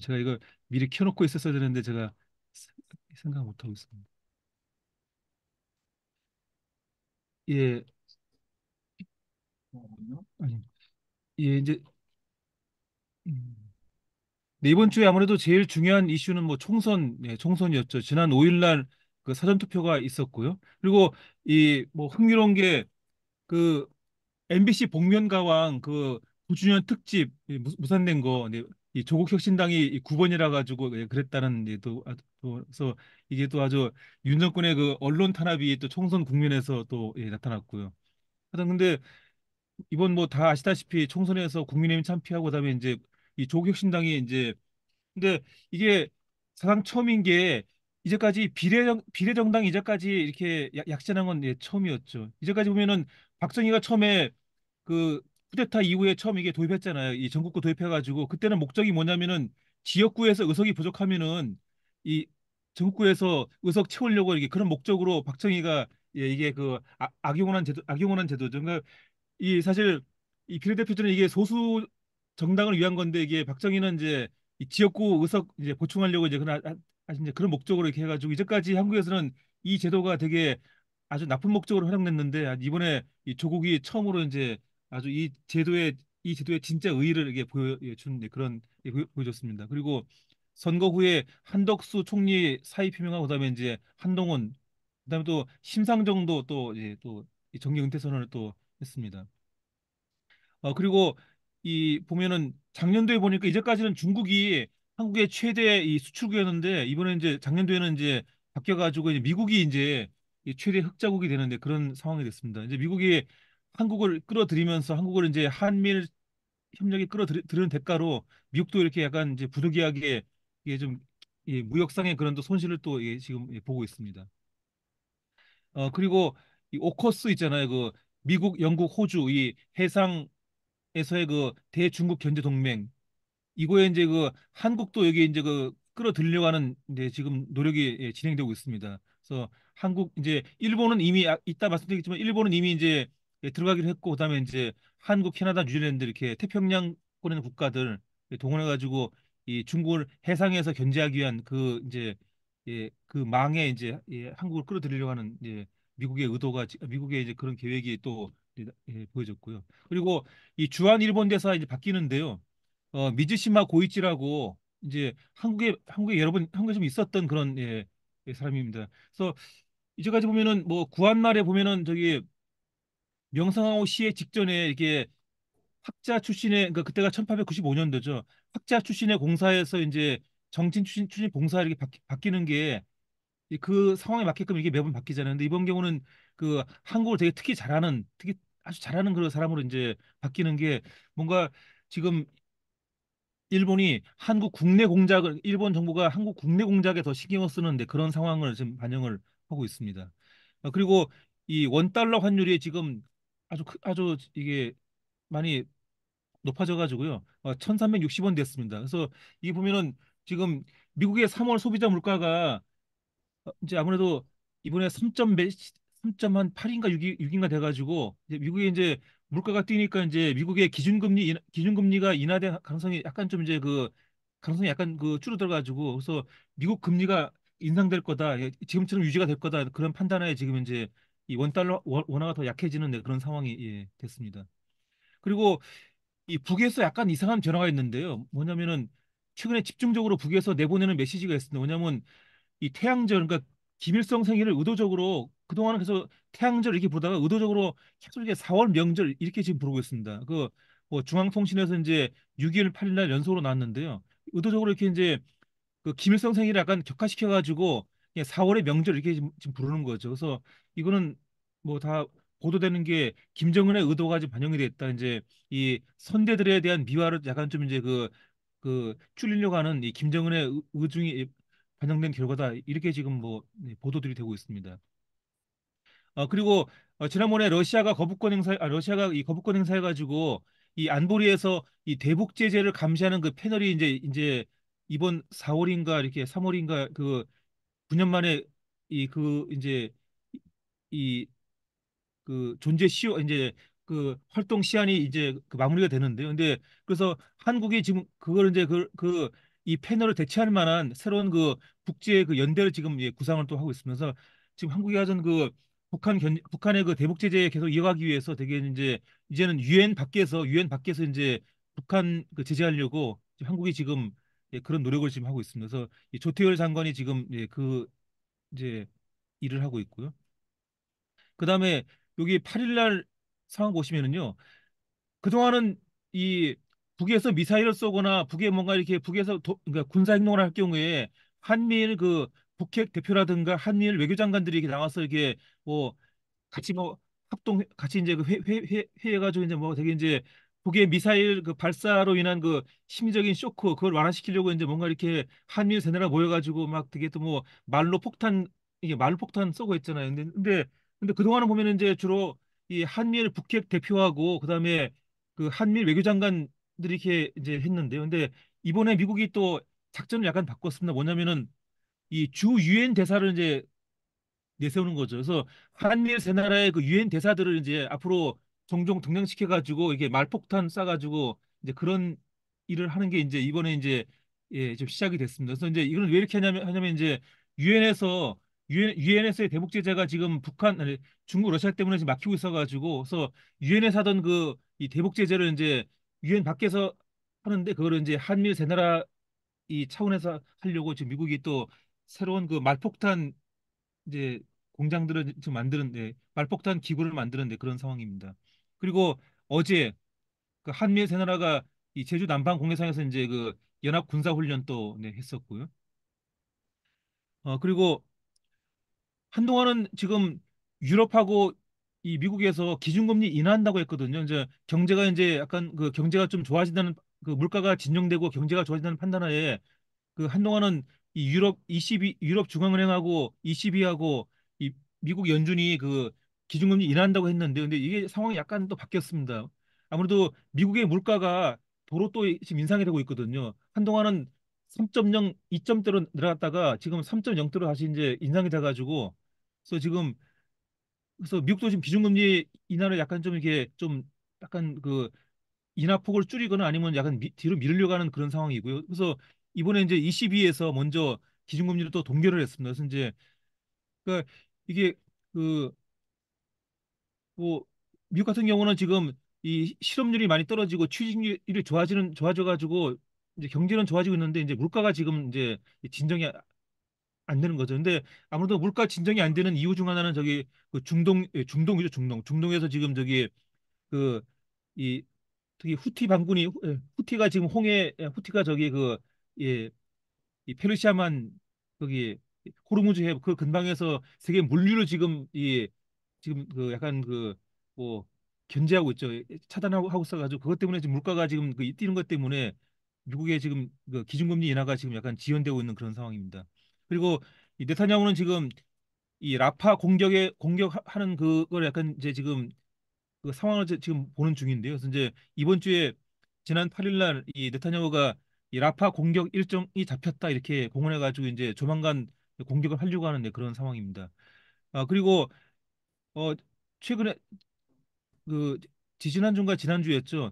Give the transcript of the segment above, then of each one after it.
제가 이걸 미리 켜놓고 있었어야 되는데 제가 생각 못하고 있습니다. 예, 아니, 예, 이제 음. 네, 이번 주에 아무래도 제일 중요한 이슈는 뭐 총선, 예, 총선이었죠. 지난 5일날 그 사전투표가 있었고요. 그리고 이 뭐 흥미로운 게 그 MBC 복면가왕 그 9주년 특집 예, 무산된 거 네, 이 조국 혁신당이 이 9번이라 가지고 예, 그랬다는 또, 아, 또 그래서 이게 또 아주 윤 정권의 그 언론 탄압이 또 총선 국면에서 또 예, 나타났고요. 하여튼 근데 이번 뭐 다 아시다시피 총선에서 국민의힘 참패하고 그다음에 이제 이 조국 혁신당이 이제 근데 이게 사상 처음인 게 이제까지 비례정 비례정당 이제까지 이렇게 약, 약진한 건 예, 처음이었죠. 이제까지 보면은 박정희가 처음에 그 쿠데타 이후에 처음 이게 도입했잖아요. 이 전국구 도입해가지고 그때는 목적이 뭐냐면은 지역구에서 의석이 부족하면은 이 전국구에서 의석 채우려고 이렇게 그런 목적으로 박정희가 예, 이게 그 아, 악용을 한 제도 악용을 한 제도죠. 그러니까 이 사실 이 비례대표제는 이게 소수 정당을 위한 건데 이게 박정희는 이제 이 지역구 의석 이제 보충하려고 이제 그런 아신 이제 그런 목적으로 이렇게 해가지고 이제까지 한국에서는 이 제도가 되게 아주 나쁜 목적으로 활용됐는데 아, 이번에 이 조국이 처음으로 이제 아주 이 제도의 이 제도의 진짜 의의를 이게 보여준 그런 예, 보여줬습니다. 그리고 선거 후에 한덕수 총리 사의 표명하고 그다음에 이제 한동훈 그다음에 또 심상정도 또 이제 또 정기 은퇴 선언을 또 했습니다. 어 그리고 이 보면은 작년도에 보니까 이제까지는 중국이 한국의 최대 이 수출국이었는데 이번에 이제 작년도에는 이제 바뀌어가지고 이제 미국이 이제 최대 흑자국이 되는데 그런 상황이 됐습니다. 이제 미국이 한국을 끌어들이면서 한국을 이제 한미 협력이 끌어들이는 대가로 미국도 이렇게 약간 이제 부득이하게 이게 좀 예, 무역상의 그런 또 손실을 또 예, 지금 예, 보고 있습니다. 어 그리고 이 오커스 있잖아요. 그 미국, 영국, 호주 이 해상에서의 그 대중국 견제 동맹 이거에 이제 그 한국도 여기 이제 그 끌어들려고 하는 이제 지금 노력이 예, 진행되고 있습니다. 그래서 한국 이제 일본은 이미 이따 아, 말씀드리겠지만 일본은 이미 이제 예, 들어가기로 했고 그다음에 이제 한국, 캐나다, 뉴질랜드 이렇게 태평양권의 국가들 동원해 가지고 이 중국을 해상에서 견제하기 위한 그 이제 예, 그 망에 이제 예, 한국을 끌어들이려고 하는 이제 미국의 의도가 미국의 이제 그런 계획이 또 예, 보여졌고요. 그리고 이 주한 일본 대사 이제 바뀌는데요. 어, 미즈시마 고이치라고 이제 한국에 한국에 여러 번 한국에 좀 있었던 그런 예, 예 사람입니다. 그래서 이제까지 보면은 뭐 구한말에 보면은 저기 명성황후 시의 직전에 이게 학자 출신의 그러니까 그때가 1895년도죠. 학자 출신의 공사에서 이제 정치인 출신 출신 봉사 이렇게 바뀌, 는게 그 상황에 맞게끔 이게 매번 바뀌잖아요. 근데 이번 경우는 그 한국을 되게 특히 잘하는 특히 아주 잘하는 그런 사람으로 이제 바뀌는 게 뭔가 지금 일본이 한국 국내 공작을 일본 정부가 한국 국내 공작에 더 신경을 쓰는데 그런 상황을 지금 반영을 하고 있습니다. 어, 그리고 이 원달러 환율이 지금 아주 크- 아주 이게 많이 높아져 가지고요. 1,360원 어, 됐습니다. 그래서 이게 보면은 지금 미국의 3월 소비자 물가가 어, 이제 아무래도 이번에 3점 몇 3.8인가 6이, 6인가 돼 가지고 이제 미국에 이제 물가가 뛰니까 이제 미국의 기준금리 기준금리가 인하될 가능성이 약간 좀 이제 그 가능성이 약간 그 줄어들어 가지고 그래서 미국 금리가 인상될 거다. 예, 지금처럼 유지가 될 거다. 그런 판단하에 지금 이제 이 원달러 원화가 더 약해지는 네, 그런 상황이 예, 됐습니다. 그리고 이 북에서 약간 이상한 변화가 있는데요. 뭐냐면은 최근에 집중적으로 북에서 내보내는 메시지가 있습니다. 뭐냐면 이 태양절 그러니까 김일성 생일을 의도적으로 그동안은 계속 태양절 이렇게 부르다가 의도적으로 계속 이게 4월 명절 이렇게 지금 부르고 있습니다. 그 뭐 중앙통신에서 이제 6일, 8일 날 연속으로 나왔는데요. 의도적으로 이렇게 이제 그 김일성 생일을 약간 격화시켜 가지고 예, 4월의 명절 이렇게 지금 지금 부르는 거죠. 그래서 이거는 뭐 다 보도되는 게 김정은의 의도가 지금 반영이 됐다. 이제 이 선대들에 대한 미화를 약간 좀 이제 그그 그 줄이려고 하는 이 김정은의 의- 중이 반영된 결과다. 이렇게 지금 뭐 네, 보도들이 되고 있습니다. 어, 그리고 어, 지난번에 러시아가 거부권 행사, 아, 러시아가 이 거부권 행사해가지고 이 안보리에서 이 대북 제재를 감시하는 그 패널이 이제 이제 이번 4월인가 이렇게 3월인가 그 9년 만에 이 그 이제 이 그 존재 시효 이제 그 활동 시한이 이제 그 마무리가 되는데요. 근데 그래서 한국이 지금 그걸 이제 그그이 패널을 대체할 만한 새로운 그 국제 그 연대를 지금 예, 구상을 또 하고 있으면서 지금 한국이 하던 그 북한 견, 북한의 그 대북 제재 계속 이어가기 위해서 되게 이제 이제는 유엔 밖에서 유엔 밖에서 이제 북한 그 제재하려고 지금 한국이 지금 예, 그런 노력을 지금 하고 있습니다. 그래서 이 조태열 장관이 지금 예, 그 이제 일을 하고 있고요. 그 다음에 여기 8일날 상황 보시면은요. 그동안은 이 북에서 미사일을 쏘거나 북에 뭔가 이렇게 북에서 도, 그러니까 군사 행동을 할 경우에 한미일 그 북핵 대표라든가 한미일 외교장관들이 이렇게 나와서 이렇게 뭐 같이 뭐 합동 같이 이제 그 회, 회, 회, 회해가지고 이제 뭐 되게 이제 북의 미사일 그 발사로 인한 그 심리적인 쇼크 그걸 완화시키려고 이제 뭔가 이렇게 한미 세네라 모여가지고 막 되게 또 뭐 말로 폭탄 이게 말로 폭탄 쏘고 했잖아요. 근데 근데 근데 그동안은 보면 이제 주로 이 한미일 북핵 대표하고 그다음에 그 한미일 외교장관들이 이렇게 이제 했는데요. 근데 이번에 미국이 또 작전을 약간 바꿨습니다. 뭐냐면은 이 주 유엔 대사를 이제 내세우는 거죠. 그래서 한미일 세 나라의 그 유엔 대사들을 이제 앞으로 종종 등장시켜 가지고 이게 말폭탄 쏴 가지고 이제 그런 일을 하는 게 이제 이번에 이제 예, 좀 시작이 됐습니다. 그래서 이제 이건 왜 이렇게 하냐면 하냐면 이제 유엔에서 유엔 유엔에서의 대북 제재가 지금 북한 아니, 중국 러시아 때문에 지금 막히고 있어 가지고 그래서 유엔에서 하던 그 이 대북 제재를 이제 유엔 밖에서 하는데 그거를 이제 한미 세 나라 이 차원에서 하려고 지금 미국이 또 새로운 그 말폭탄 이제 공장들을 지금 만드는데 네, 말폭탄 기구를 만드는데 그런 상황입니다. 그리고 어제 그 한미 세 나라가 이 제주 남방 공해상에서 이제 그 연합 군사 훈련 또 네, 했었고요. 어 그리고 한동안은 지금 유럽하고 이 미국에서 기준금리 인하한다고 했거든요. 이제 경제가 이제 약간 그 경제가 좀 좋아진다는 그 물가가 진정되고 경제가 좋아진다는 판단하에 그 한동안은 이 유럽 e c 유럽 중앙은행하고 ECB하고 이 미국 연준이 그 기준금리 인하한다고 했는데 근데 이게 상황이 약간 또 바뀌었습니다. 아무래도 미국의 물가가 도로 또 지금 인상이 되고 있거든요. 한동안은 3.0, 2점대로 늘어났다가 지금 3.0대로 다시 이제 인상이 돼가지고 그래서 지금 그래서 미국도 지금 비중금리 인하를 약간 좀 이렇게 좀 약간 그 인하 폭을 줄이거나 아니면 약간 미, 뒤로 밀려고 하는 그런 상황이고요. 그래서 이번에 이제 ECB에서 먼저 기준금리를 또 동결을 했습니다. 그래서 이제 그러니까 이게 그뭐 미국 같은 경우는 지금 이 실업률이 많이 떨어지고 취직률이 좋아지는 좋아져가지고 이제 경제는 좋아지고 있는데 이제 물가가 지금 이제 진정이 안 되는 거죠. 근데 아무래도 물가 진정이 안 되는 이유 중 하나는 저기 그 중동 예, 중동이죠 중동 중동에서 지금 저기 그 이 특히 후티 반군이 예, 후티가 지금 홍해 예, 후티가 저기 그예이 페르시아만 거기 호르무즈 해 그 근방에서 세계 물류를 지금 이 지금 그 약간 그 뭐 견제하고 있죠. 차단하고 하고 있어가지고 그것 때문에 지금 물가가 지금 그 뛰는 것 때문에 미국의 지금 그 기준금리 인하가 지금 약간 지연되고 있는 그런 상황입니다. 그리고 이 네타냐후는 지금 이 라파 공격에 공격하는 그걸 약간 이제 지금 그 상황을 지금 보는 중인데요. 그래서 이제 이번 주에 지난 8일 날이 네타냐후가 이 라파 공격 일정이 잡혔다 이렇게 공언해 가지고 이제 조만간 공격을 하려고 하는 그런 상황입니다. 아 그리고 어 최근에 그 지지난주인가 지난주였죠.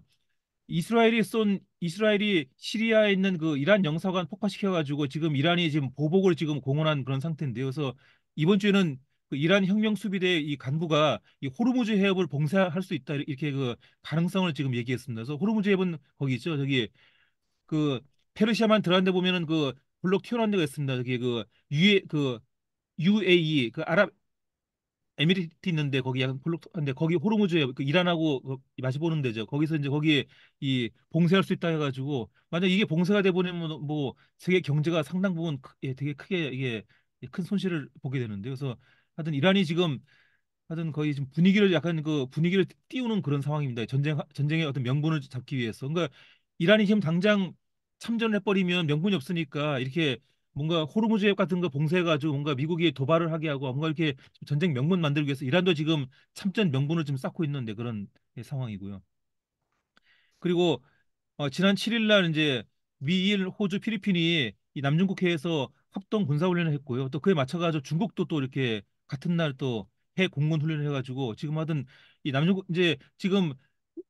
이스라엘이 쏜 이스라엘이 시리아에 있는 그 이란 영사관 폭파시켜 가지고 지금 이란이 지금 보복을 지금 공언한 그런 상태인데요. 그래서 이번 주에는 그 이란 혁명 수비대 이 간부가 이 호르무즈 해협을 봉쇄할 수 있다 이렇게 그 가능성을 지금 얘기했습니다. 그래서 호르무즈 해협은 거기 있죠. 저기 그 페르시아만 들어간데 보면은 그 블록 튀어나온 데가 있습니다. 저기 그 유에 그 UAE 그 아랍 에미리티 있는데 거기 약간 볼록근데 거기 호르무즈에 그 이란하고 그 마시 보는 데죠. 거기서 이제 거기에 이 봉쇄할 수 있다 해가지고 만약 이게 봉쇄가 돼 버리면 뭐 세계 경제가 상당 부분 크, 예, 되게 크게 이게 큰 손실을 보게 되는데 그래서 하여튼 이란이 지금 하여튼 거의 지금 분위기를 약간 그 분위기를 띄우는 그런 상황입니다. 전쟁 전쟁의 어떤 명분을 잡기 위해서. 그러니까 이란이 지금 당장 참전을 해버리면 명분이 없으니까 이렇게 뭔가 호르무즈 앱 같은 거 봉쇄해가지고 뭔가 미국이 도발을 하게 하고 뭔가 이렇게 전쟁 명분 만들기 위해서 이란도 지금 참전 명분을 지금 쌓고 있는데 그런 예, 상황이고요. 그리고 어, 지난 7일날 이제 미일 호주 필리핀이 이 남중국해에서 합동 군사훈련을 했고요. 또 그에 맞춰가지고 중국도 또 이렇게 같은 날 또 해 공군 훈련을 해가지고 지금 하든이 남중국 이제 지금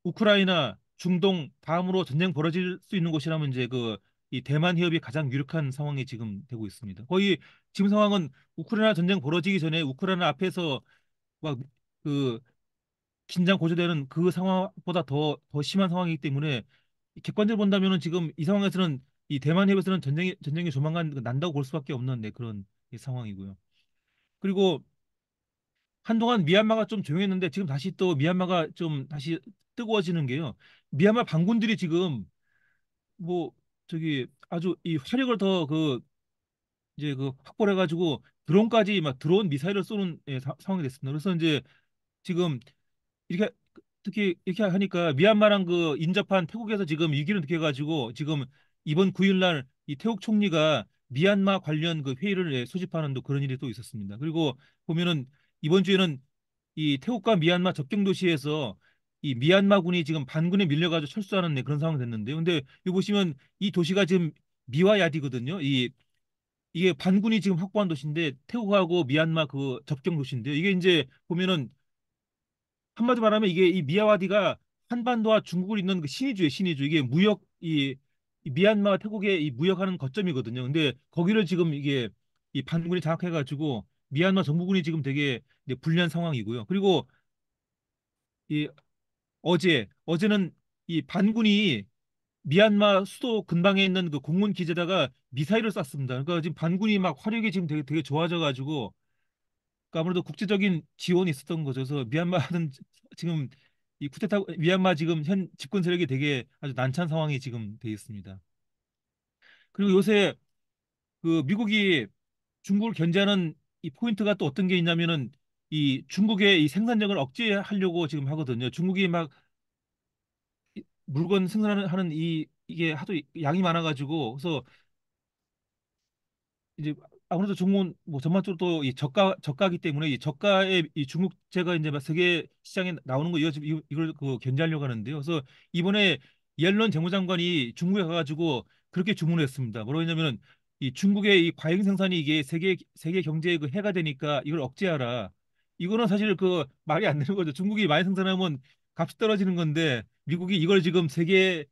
우크라이나 중동 다음으로 전쟁 벌어질 수 있는 곳이라면 이제 그이 대만 해협이 가장 유력한 상황이 지금 되고 있습니다. 거의 지금 상황은 우크라이나 전쟁 벌어지기 전에 우크라이나 앞에서 막 그 긴장 고조되는 그 상황보다 더 더 심한 상황이기 때문에 객관적으로 본다면은 지금 이 상황에서는 이 대만 해협에서는 전쟁이 전쟁이 조만간 난다고 볼 수밖에 없는 네, 그런 상황이고요. 그리고 한동안 미얀마가 좀 조용했는데 지금 다시 또 미얀마가 좀 다시 뜨거워지는 게요. 미얀마 반군들이 지금 뭐 저기 아주 이 화력을 더 그 이제 그 확보를 해가지고 드론까지 막 드론 미사일을 쏘는 예, 사, 상황이 됐습니다. 그래서 이제 지금 이렇게 특히 이렇게 하니까 미얀마랑 그 인접한 태국에서 지금 위기를 느껴가지고 지금 이번 9일 날이 태국 총리가 미얀마 관련 그 회의를 예, 소집하는 또 그런 일이 또 있었습니다. 그리고 보면은 이번 주에는 이 태국과 미얀마 접경 도시에서 이 미얀마군이 지금 반군에 밀려가지고 철수하는 그런 상황이 됐는데요. 근데 이 보시면 이 도시가 지금 미와야디거든요. 이 이게 반군이 지금 확보한 도시인데 태국하고 미얀마 그 접경 도시인데요. 이게 이제 보면은 한마디 말하면 이게 이 미야와디가 한반도와 중국을 잇는 그 신의주의 신의주 이게 무역 이, 미얀마와 태국의 이 무역하는 거점이거든요. 근데 거기를 지금 이게 이 반군이 장악해가지고 미얀마 정부군이 지금 되게 불리한 상황이고요. 그리고 이 어제 어제는 이 반군이 미얀마 수도 근방에 있는 그 공군 기지에다가 미사일을 쐈습니다. 그러니까 지금 반군이 막 화력이 지금 되게 되게 좋아져가지고 그러니까 아무래도 국제적인 지원이 있었던 거죠. 그래서 미얀마는 지금 이 쿠데타 미얀마 지금 현 집권 세력이 되게 아주 난찬 상황이 지금 돼 있습니다. 그리고 요새 그 미국이 중국을 견제하는 이 포인트가 또 어떤 게 있냐면은 이 중국의 이 생산력을 억제하려고 지금 하거든요. 중국이 막 물건 생산하는 이 이게 하도 양이 많아가지고 그래서 이제 아무래도 중국은 뭐 전반적으로 또 이 저가 저가기 때문에 이 저가의 이 중국제가 이제 막 세계 시장에 나오는 거 이거 지금 이걸 그 견제하려고 하는데요. 그래서 이번에 옐런 재무장관이 중국에 가가지고 그렇게 주문했습니다. 을 뭐냐면은 이 중국의 이 과잉 생산이 이게 세계 세계 경제에 그 해가 되니까 이걸 억제하라. 이거는 사실 그 말이 안 되는 거죠. 중국이 많이 생산하면 값이 떨어지는 건데 미국이 이걸 지금 세계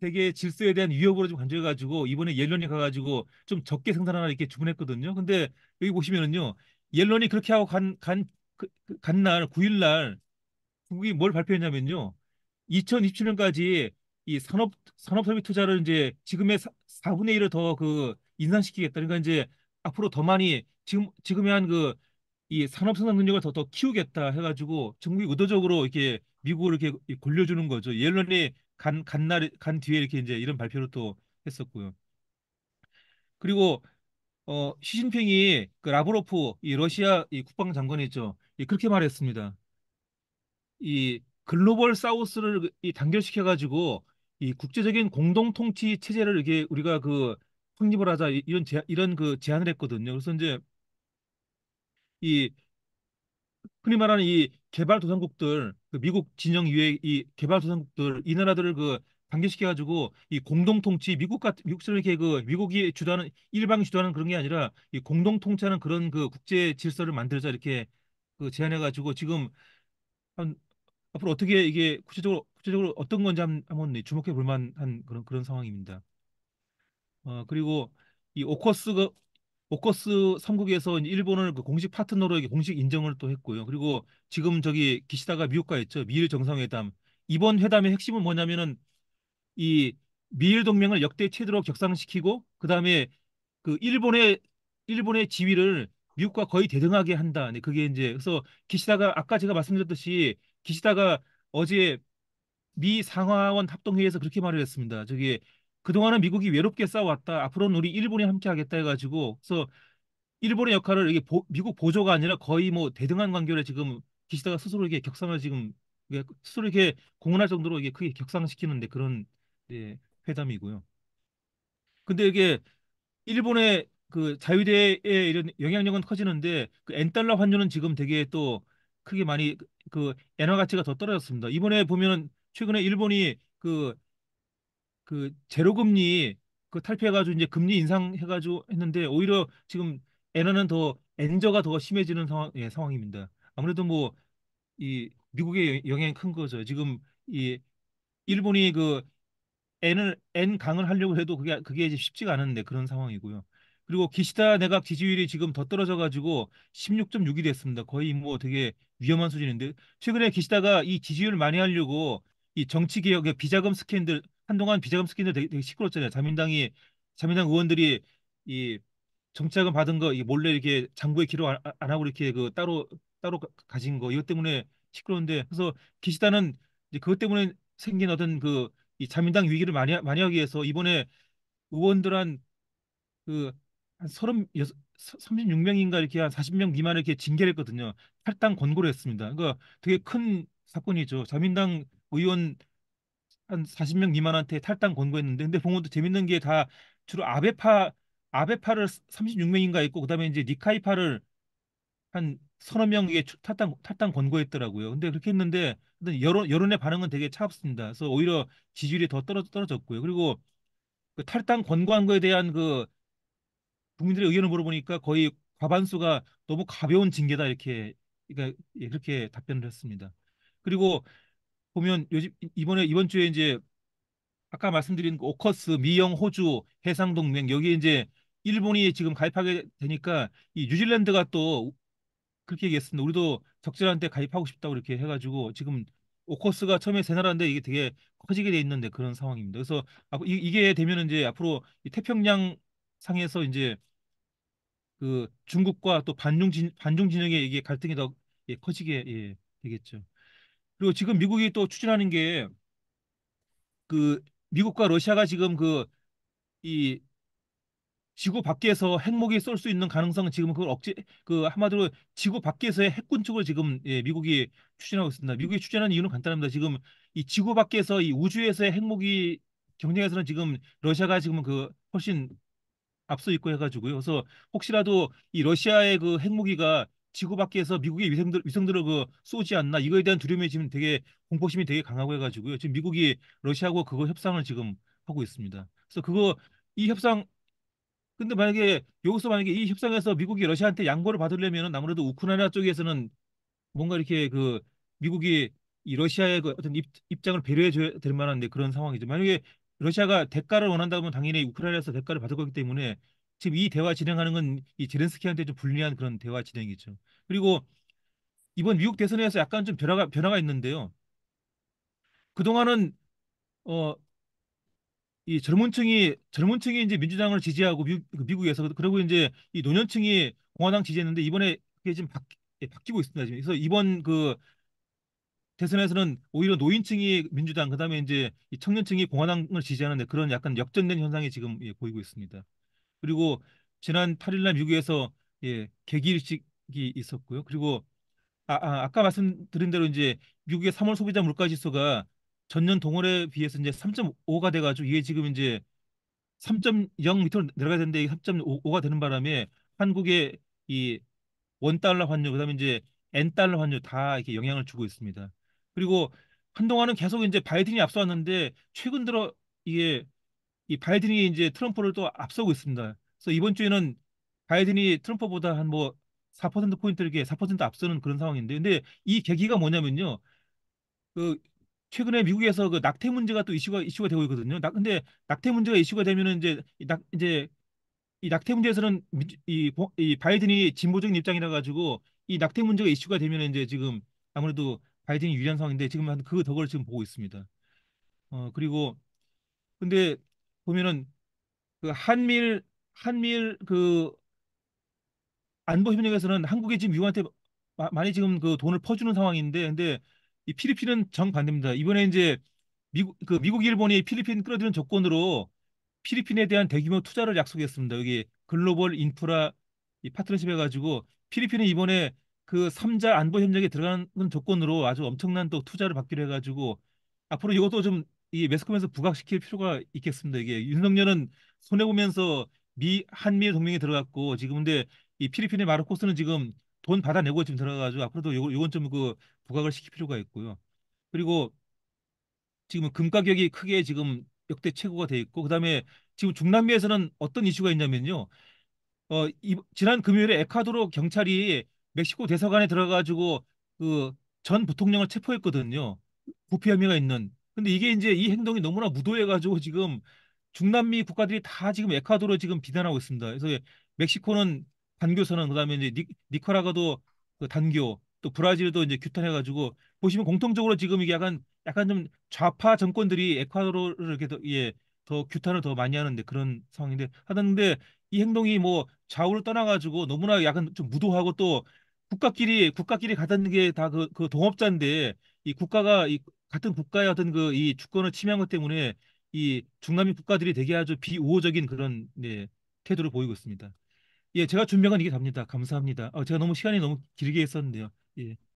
세계 질서에 대한 위협으로 좀 간주해가지고 이번에 옐런이 가가지고 좀 적게 생산하나 이렇게 주문했거든요. 근데 여기 보시면은요, 옐런이 그렇게 하고 간 간 간날 그, 9일날 그, 중국이 뭘 발표했냐면요, 2027년까지 이 산업 산업 설비 투자를 이제 지금의 4, 분의 1을 더 그 인상시키겠다. 그러니까 이제 앞으로 더 많이 지금 지금의 한그 이 산업성장 능력을 더, 더 키우겠다 해가지고 정국이 의도적으로 이렇게 미국을 이렇게 골려주는 거죠. 옐런이 간, 간 날, 간 뒤에 이렇게 이제 이런 발표를 또 했었고요. 그리고 어, 시진핑이 그 라브로프 이 러시아 이 국방장관이죠. 있이 그렇게 말했습니다. 이 글로벌 사우스를 그, 이 단결시켜 가지고 이 국제적인 공동 통치 체제를 이게 우리가 그 확립을 하자 이런 제, 이런 그 제안을 했거든요. 그래서 이제 이 흔히 말하는 이 개발도상국들 그 미국 진영 이외 이 개발도상국들 이 나라들을 그 단계시켜 가지고 이 공동 통치 미국 같은 미국처럼 이렇게 그 미국이 주도하는 일방이 주도하는 그런 게 아니라 이 공동 통치하는 그런 그 국제 질서를 만들자 이렇게 그 제안해 가지고 지금 한 앞으로 어떻게 이게 구체적으로 구체적으로 어떤 건지 한번 주목해 볼 만한 그런 그런 상황입니다. 어 그리고 이 오커스가 오커스 삼국에서 일본을 그 공식 파트너로 공식 인정을 또 했고요. 그리고 지금 저기 기시다가 미국과 했죠. 미일 정상회담. 이번 회담의 핵심은 뭐냐면은 이 미일 동맹을 역대 최대로 격상시키고 그다음에 그 일본의 일본의 지위를 미국과 거의 대등하게 한다. 네, 그게 이제 그래서 기시다가 아까 제가 말씀드렸듯이 기시다가 어제 미 상하원 합동회의에서 그렇게 말을 했습니다. 저기 그동안은 미국이 외롭게 싸워왔다. 앞으로는 우리 일본이 함께하겠다 해가지고 그래서 일본의 역할을 이게 보, 미국 보조가 아니라 거의 뭐 대등한 관계를 지금 기시다가 스스로 이게 격상을 지금 스스로 이렇게 공헌할 정도로 이게 크게 격상시키는데 그런 예, 회담이고요. 근데 이게 일본의 그 자유대의 이런 영향력은 커지는데 그 엔달러 환율은 지금 되게 또 크게 많이 그 엔화 가치가 더 떨어졌습니다. 이번에 보면은 최근에 일본이 그그 제로금리 그 탈피해가지고 이제 금리 인상해가지고 했는데 오히려 지금 엔화는 더 엔저가 더 심해지는 상황, 예, 상황입니다. 아무래도 뭐 이 미국의 영향이 큰 거죠. 지금 이 일본이 그 엔을 엔 강을 하려고 해도 그게 그게 이제 쉽지가 않은데 그런 상황이고요. 그리고 기시다 내각 지지율이 지금 더 떨어져가지고 16.6이 됐습니다. 거의 뭐 되게 위험한 수준인데 최근에 기시다가 이 지지율 많이 하려고 이 정치 개혁의 비자금 스캔들 한동안 비자금 스캔들 되게, 되게 시끄럽잖아요 자민당이 자민당 의원들이 이정책자금 받은 거 몰래 이렇게 장부에 기록 안, 안 하고 이렇게 그 따로 따로 가진 거 이것 때문에 시끄러운데 그래서 기시단은 이제 그것 때문에 생긴 어떤 그이 자민당 위기를 많이 많이 하기 위해서 이번에 의원들 한그 한 서른 여섯 삼십육 명인가 이렇게 한 사십 명미만 이렇게 징계를 했거든요. 탈당 권고를 했습니다. 그러니까 되게 큰 사건이죠. 자민당 의원 한 40명 미만한테 탈당 권고했는데 근데 보면 또 재밌는 게 다 주로 아베파 아베파를 36명인가 있고 그다음에 이제 니카이파를 한 서너 명이 탈당 탈당 권고했더라고요. 근데 그렇게 했는데 여론 여론의 반응은 되게 차갑습니다. 그래서 오히려 지지율이 더 떨어, 떨어졌고요. 그리고 그 탈당 권고한 거에 대한 그 국민들의 의견을 물어보니까 거의 과반수가 너무 가벼운 징계다 이렇게 그러니까 예, 그렇게 답변을 했습니다. 그리고 보면 요즘 이번에 이번 주에 이제 아까 말씀드린 그 오커스, 미영, 호주, 해상동맹 여기 이제 일본이 지금 가입하게 되니까 이 뉴질랜드가 또 그렇게 얘기했습니다. 우리도 적절한 데 가입하고 싶다고 이렇게 해가지고 지금 오커스가 처음에 세 나라인데 이게 되게 커지게 돼 있는데 그런 상황입니다. 그래서 아, 이게 되면 이제 앞으로 태평양 상에서 이제 그 중국과 또 반중 진 반중 진영의 이게 갈등이 더 예, 커지게 예, 되겠죠. 그리고 지금 미국이 또 추진하는 게 그 미국과 러시아가 지금 그 이 지구 밖에서 핵무기 쏠 수 있는 가능성 은 지금 그걸 억제 그 한마디로 지구 밖에서의 핵 군축을 지금 예, 미국이 추진하고 있습니다. 미국이 추진하는 이유는 간단합니다. 지금 이 지구 밖에서 이 우주에서의 핵무기 경쟁에서는 지금 러시아가 지금 그 훨씬 앞서 있고 해가지고요. 그래서 혹시라도 이 러시아의 그 핵무기가 지구 밖에서 미국의 위성들 위성들을 그 쏘지 않나 이거에 대한 두려움이 지금 되게 공포심이 되게 강하고 해가지고요. 지금 미국이 러시아하고 그거 협상을 지금 하고 있습니다. 그래서 그거 이 협상 근데 만약에 여기서 만약에 이 협상에서 미국이 러시아한테 양보를 받으려면 아무래도 우크라이나 쪽에서는 뭔가 이렇게 그 미국이 이 러시아의 그 어떤 입, 입장을 배려해 줘야 될 만한 네 그런 상황이죠. 만약에 러시아가 대가를 원한다면 당연히 우크라이나에서 대가를 받을 거기 때문에 지금 이 대화 진행하는 건 이 제렌스키한테 좀 불리한 그런 대화 진행이죠. 그리고 이번 미국 대선에서 약간 좀 변화가 변화가 있는데요. 그동안은 어 이 젊은층이 젊은층이 이제 민주당을 지지하고 미국, 그 에서 그리고 이제 이 노년층이 공화당 지지했는데 이번에 그게 지금 바, 예, 바뀌고 있습니다. 지금. 그래서 이번 그 대선에서는 오히려 노인층이 민주당 그다음에 이제 이 청년층이 공화당을 지지하는데 그런 약간 역전된 현상이 지금 예, 보이고 있습니다. 그리고 지난 8일날 미국에서 예, 개기일식이 있었고요. 그리고 아, 아, 아까 말씀드린 대로 이제 미국의 3월 소비자 물가 지수가 전년 동월에 비해서 이제 3.5가 돼가지고 이게 지금 이제 3.0 밑으로 내려가야 되는데 이게 3.5가 되는 바람에 한국의 이 원달러 환율 그다음에 이제 엔달러 환율 다 이렇게 영향을 주고 있습니다. 그리고 한동안은 계속 이제 바이든이 앞서왔는데 최근 들어 이게 이 바이든이 이제 트럼프를 또 앞서고 있습니다. 그래서 이번 주에는 바이든이 트럼프보다 한 뭐 4% 포인트 이렇게 4% 앞서는 그런 상황인데, 근데 이 계기가 뭐냐면요. 그 최근에 미국에서 그 낙태 문제가 또 이슈가 이슈가 되고 있거든요. 낙, 근데 낙태 문제가 이슈가 되면은 이제 낙 이제 이 낙태 문제에서는 이, 이 바이든이 진보적인 입장이라 가지고 이 낙태 문제가 이슈가 되면 이제 지금 아무래도 바이든이 유리한 상황인데 지금 한그 덕을 지금 보고 있습니다. 어 그리고 근데 보면은 그한밀한밀그 안보 협력에서는 한국이 지금 미국한테 마, 많이 지금 그 돈을 퍼주는 상황인데 근데 이 필리핀은 정반대입니다. 이번에 이제 미국 그 미국 일본이 필리핀 끌어들이는 조건으로 필리핀에 대한 대규모 투자를 약속했습니다. 여기 글로벌 인프라 이 파트너십 해가지고 필리핀은 이번에 그 3자 안보 협력에 들어가는 조건으로 아주 엄청난 또 투자를 받기로 해가지고 앞으로 이것도 좀이 매스컴에서 부각시킬 필요가 있겠습니다. 이게 윤석열은 손해 보면서 미 한미 동맹에 들어갔고 지금 근데 이 필리핀의 마르코스는 지금 돈 받아내고 지금 들어가가지고 앞으로도 요, 요건 좀 그 부각을 시킬 필요가 있고요. 그리고 지금 금 가격이 크게 지금 역대 최고가 돼 있고 그다음에 지금 중남미에서는 어떤 이슈가 있냐면요. 어, 이, 지난 금요일에 에콰도르 경찰이 멕시코 대사관에 들어가지고 그전 부통령을 체포했거든요. 부패 혐의가 있는 근데 이게 이제 이 행동이 너무나 무도해가지고 지금 중남미 국가들이 다 지금 에콰도르 지금 비난하고 있습니다. 그래서 멕시코는 단교 선언, 그다음에 이제 니, 카라과도 그 단교, 또 브라질도 이제 규탄해가지고 보시면 공통적으로 지금 이게 약간 약간 좀 좌파 정권들이 에콰도르를 이렇게 더, 예, 더 규탄을 더 많이 하는데 그런 상황인데 하는데 이 행동이 뭐 좌우를 떠나가지고 너무나 약간 좀 무도하고 또 국가끼리 국가끼리 가다는 게다그그 그 동업자인데 이 국가가 이 같은 국가의 어떤 그이 주권을 침해한 것 때문에 이 중남미 국가들이 되게 아주 비우호적인 그런 네, 태도를 보이고 있습니다. 예, 제가 준비한 건 이게 답니다. 감사합니다. 아, 제가 너무 시간이 너무 길게 했었는데요. 예.